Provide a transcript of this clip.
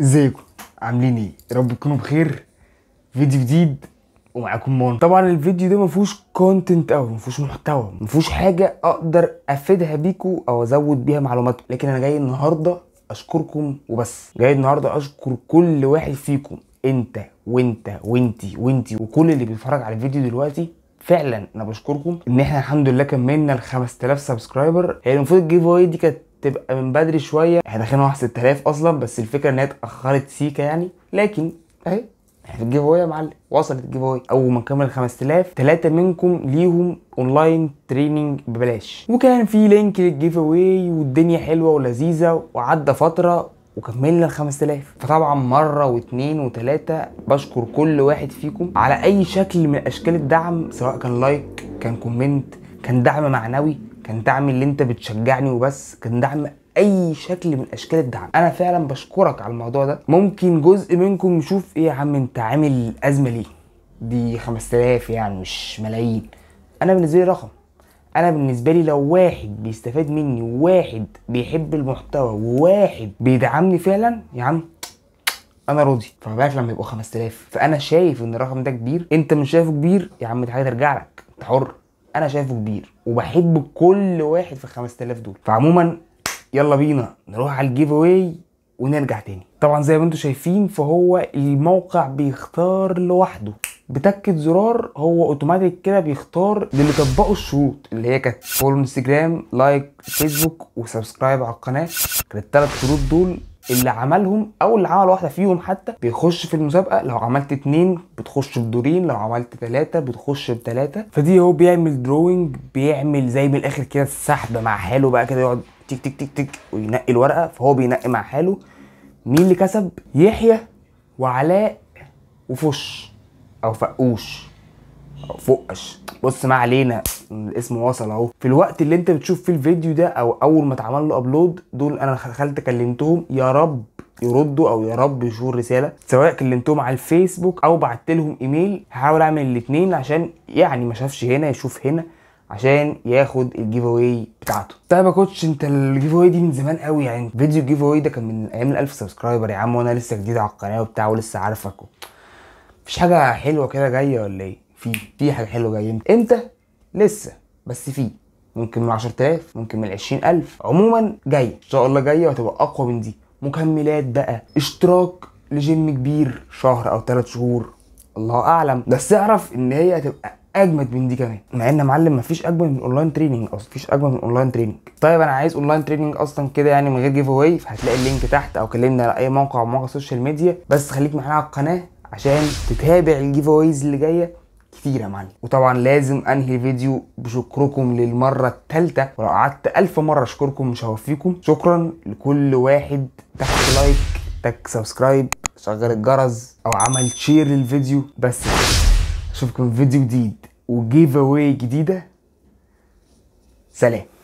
ازيكم عاملين ايه يا رب تكونوا بخير فيديو جديد ومعاكم مون طبعا الفيديو ده ما فيهوش كونتنت قوي ما فيهوش محتوى ما فيهوش حاجه اقدر افيدها بيكم او ازود بيها معلوماتكم لكن انا جاي النهارده اشكركم وبس جاي النهارده اشكر كل واحد فيكم انت وانت وانتي وانتي وكل اللي بيتفرج على الفيديو دلوقتي فعلا انا بشكركم ان احنا الحمد لله كملنا ال 5000 سبسكرايبر هي المفروض الجيف اواي دي كانت تبقى من بدري شويه احنا داخلين واحد 6000 اصلا بس الفكره ان هي اتاخرت سيكا يعني لكن اهي احنا في الجيف اوي يا معلم وصلت الجيف اوي اول ما نكمل 5000 ثلاثه منكم ليهم اونلاين تريننج ببلاش وكان في لينك للجيف اوي والدنيا حلوه ولذيذه وعدى فتره وكملنا ال 5000 فطبعا مره واثنين وثلاثه بشكر كل واحد فيكم على اي شكل من اشكال الدعم سواء كان لايك كان كومنت كان دعم معنوي كان دعم اللي انت بتشجعني وبس كان دعم اي شكل من اشكال الدعم انا فعلا بشكرك على الموضوع ده ممكن جزء منكم يشوف ايه يا عم انت عامل ازمه ليه دي 5000 يعني مش ملايين انا بالنسبه لي رقم انا بالنسبه لي لو واحد بيستفاد مني وواحد بيحب المحتوى وواحد بيدعمني فعلا يا عم انا راضي فما بالك لما يبقوا 5000 فانا شايف ان الرقم ده كبير انت مش شايفه كبير يا عم دي حاجه ترجع لك انت حر انا شايفه كبير وبحب كل واحد في ال 5000 دول فعموما يلا بينا نروح على الجيف اواي ونرجع تاني طبعا زي ما انتم شايفين فهو الموقع بيختار لوحده بتكة زرار هو اوتوماتيك كده بيختار للي طبقوا الشروط اللي هي كانت فولو انستجرام لايك فيسبوك وسبسكرايب على القناه كانت الثلاث شروط دول اللي عملهم او اللي عمل واحده فيهم حتى بيخش في المسابقه لو عملت اتنين بتخش بدورين لو عملت ثلاثه بتخش بثلاثه فدي هو بيعمل دروينج بيعمل زي من الاخر كده السحب مع حاله بقى كده يقعد تيك تيك تيك تيك وينقي الورقه فهو بينقي مع حاله مين اللي كسب يحيى وعلاء وفش او فقوش او فقش بص ما علينا الاسم وصل اهو في الوقت اللي انت بتشوف فيه الفيديو ده او اول ما اتعمل له ابلود دول انا دخلت كلمتهم يا رب يردوا او يا رب يشوفوا الرساله سواء كلمتهم على الفيسبوك او بعت لهم ايميل هحاول اعمل الاثنين عشان يعني ما شافش هنا يشوف هنا عشان ياخد الجيف اواي بتاعته طيب يا كوتش انت الجيف اواي دي من زمان قوي يعني فيديو الجيف اواي ده كان من ايام ال1000 سبسكرايبر يا عم وانا لسه جديد على القناه وبتاع ولسه عارفك مفيش حاجه حلوه كده جايه ولا ايه في في حاجه حلوه جايه امتى لسه بس في ممكن من 10000 ممكن من 20000 عموما جايه ان شاء الله جايه وهتبقى اقوى من دي مكملات بقى اشتراك لجيم كبير شهر او ثلاث شهور الله اعلم بس اعرف ان هي هتبقى اجمد من دي كمان مع ان يا معلم مفيش اجمد من اونلاين تريننج اصلا مفيش اجمد من اونلاين تريننج طيب انا عايز اونلاين تريننج اصلا كده يعني من غير جيف اواي فهتلاقي اللينك تحت او كلمنا على اي موقع او مواقع السوشيال ميديا بس خليك معانا على القناه عشان تتابع الجيف اويز اللي جايه كتير يا معلم وطبعا لازم انهي الفيديو بشكركم للمره الثالثه ولو قعدت ألف مره اشكركم مش هوفيكم شكرا لكل واحد تحت لايك تك سبسكرايب شغل الجرس او عمل شير للفيديو بس اشوفكم في فيديو جديد وجيف اواي جديده سلام